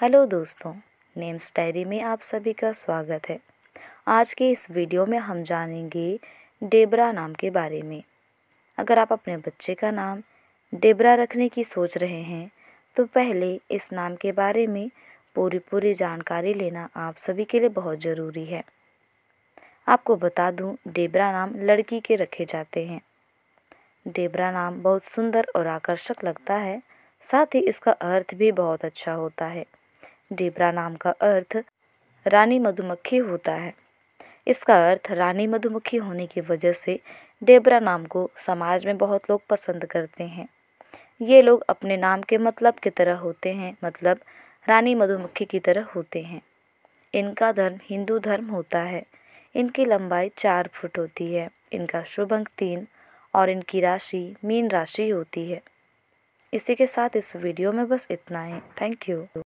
hello दोस्तों names diary में आप सभी का स्वागत है आज के इस वीडियो में हम जानेंगे डेबरा नाम के बारे में अगर आप अपने बच्चे का नाम डेबरा रखने की सोच रहे हैं तो पहले इस नाम के बारे में पूरी पूरी जानकारी लेना आप सभी के लिए बहुत ज़रूरी है आपको बता दूं डेबरा नाम लड़की के रखे जाते हैं डेबरा नाम बहुत सुंदर और आकर्षक लगता है साथ ही इसका अर्थ भी बहुत अच्छा होता है डेबरा नाम का अर्थ रानी मधुमक्खी होता है इसका अर्थ रानी मधुमक्खी होने की वजह से डेबरा नाम को समाज में बहुत लोग पसंद करते हैं ये लोग अपने नाम के मतलब की तरह होते हैं मतलब रानी मधुमक्खी की तरह होते हैं इनका धर्म हिंदू धर्म होता है इनकी लंबाई चार फुट होती है इनका शुभ अंक तीन और इनकी राशि मीन राशि होती है इसी के साथ इस वीडियो में बस इतना है थैंक यू